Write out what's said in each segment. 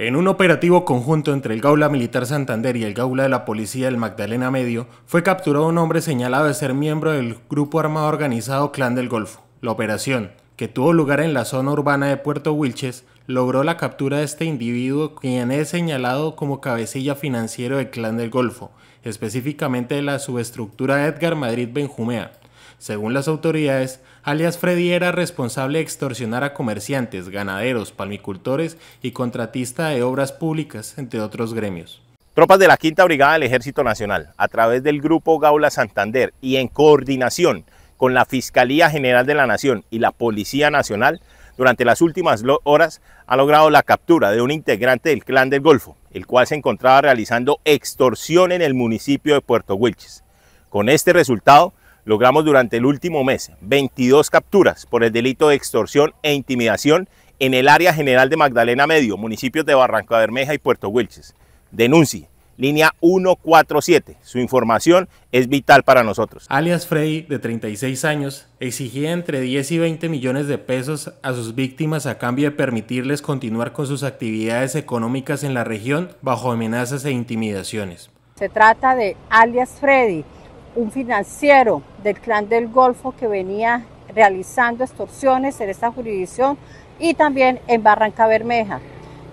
En un operativo conjunto entre el Gaula Militar Santander y el Gaula de la Policía del Magdalena Medio, fue capturado un hombre señalado de ser miembro del grupo armado organizado Clan del Golfo. La operación, que tuvo lugar en la zona urbana de Puerto Wilches, logró la captura de este individuo quien es señalado como cabecilla financiero del Clan del Golfo, específicamente de la subestructura Edgar Madrid Benjumea. Según las autoridades, alias Freddy era responsable de extorsionar a comerciantes, ganaderos, palmicultores y contratista de obras públicas, entre otros gremios. Tropas de la Quinta Brigada del Ejército Nacional, a través del Grupo Gaula Santander y en coordinación con la Fiscalía General de la Nación y la Policía Nacional, durante las últimas horas ha logrado la captura de un integrante del Clan del Golfo, el cual se encontraba realizando extorsión en el municipio de Puerto Wilches. Con este resultado, logramos durante el último mes 22 capturas por el delito de extorsión e intimidación en el área general de Magdalena Medio, municipios de Barranca Bermeja y Puerto Wilches. Denuncie. Línea 147. Su información es vital para nosotros. Alias Freddy, de 36 años, exigía entre 10 y 20 millones de pesos a sus víctimas a cambio de permitirles continuar con sus actividades económicas en la región bajo amenazas e intimidaciones. Se trata de Alias Freddy, un financiero del clan del Golfo que venía realizando extorsiones en esta jurisdicción y también en Barranca Bermeja.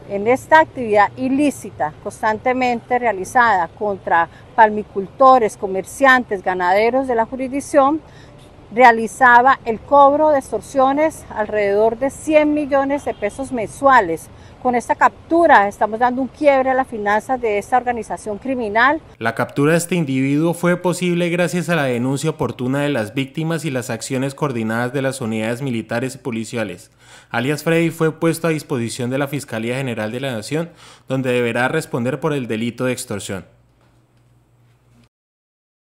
En esta actividad ilícita constantemente realizada contra palmicultores, comerciantes, ganaderos de la jurisdicción, realizaba el cobro de extorsiones alrededor de 100 millones de pesos mensuales. Con esta captura estamos dando un quiebre a las finanzas de esta organización criminal. La captura de este individuo fue posible gracias a la denuncia oportuna de las víctimas y las acciones coordinadas de las unidades militares y policiales. Alias Freddy fue puesto a disposición de la Fiscalía General de la Nación, donde deberá responder por el delito de extorsión.